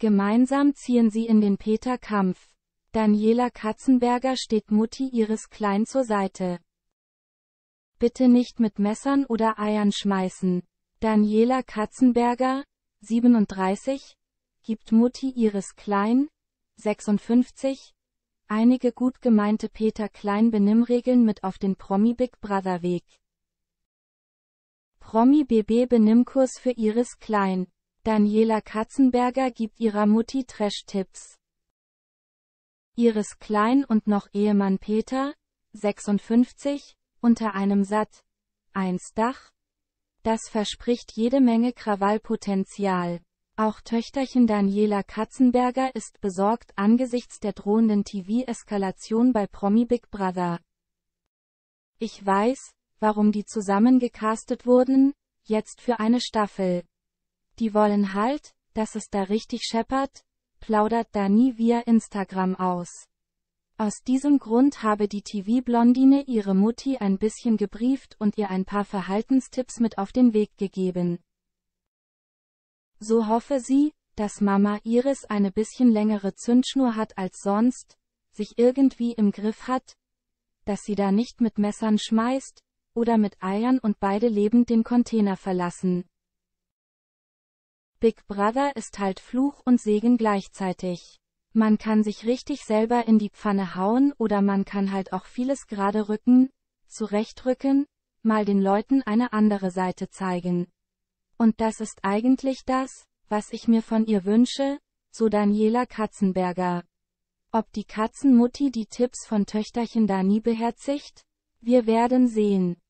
Gemeinsam ziehen sie in den Peterkampf. Daniela Katzenberger steht Mutti ihres Klein zur Seite. Bitte nicht mit Messern oder Eiern schmeißen. Daniela Katzenberger, 37, gibt Mutti ihres Klein, 56, einige gut gemeinte Peter Klein Benimmregeln mit auf den Promi Big Brother Weg. Promi BB Benimmkurs für Iris Klein Daniela Katzenberger gibt ihrer Mutti Trash-Tipps. Ihres Klein- und noch Ehemann Peter, 56, unter einem Satt, 1 Dach. Das verspricht jede Menge Krawallpotenzial. Auch Töchterchen Daniela Katzenberger ist besorgt angesichts der drohenden TV-Eskalation bei Promi Big Brother. Ich weiß, warum die zusammengecastet wurden, jetzt für eine Staffel. Die wollen halt, dass es da richtig scheppert, plaudert da nie via Instagram aus. Aus diesem Grund habe die TV-Blondine ihre Mutti ein bisschen gebrieft und ihr ein paar Verhaltenstipps mit auf den Weg gegeben. So hoffe sie, dass Mama Iris eine bisschen längere Zündschnur hat als sonst, sich irgendwie im Griff hat, dass sie da nicht mit Messern schmeißt, oder mit Eiern und beide lebend den Container verlassen. Big Brother ist halt Fluch und Segen gleichzeitig. Man kann sich richtig selber in die Pfanne hauen oder man kann halt auch vieles gerade rücken, zurechtrücken, mal den Leuten eine andere Seite zeigen. Und das ist eigentlich das, was ich mir von ihr wünsche, so Daniela Katzenberger. Ob die Katzenmutti die Tipps von Töchterchen da nie beherzigt? Wir werden sehen.